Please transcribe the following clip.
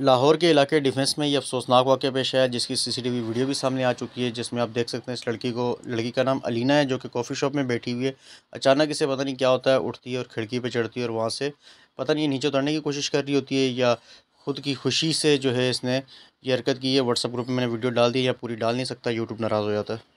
लाहौर के इलाके डिफेंस में ये अफसोसनाक वाक्य पेश आया जिसकी सीसीटीवी वीडियो भी सामने आ चुकी है जिसमें आप देख सकते हैं इस लड़की को लड़की का नाम अलीना है जो कि कॉफ़ी शॉप में बैठी हुई है अचानक इसे पता नहीं क्या होता है उठती है और खिड़की पर चढ़ती है और वहाँ से पता नहीं नीचे उतरने की कोशिश कर रही होती है या खुद की खुशी से जो है इसने ये हरकत की है व्हाट्सअप ग्रुप में मैंने वीडियो डाल दी या पूरी डाल नहीं सकता यूट्यूब नाराज़ हो जाता है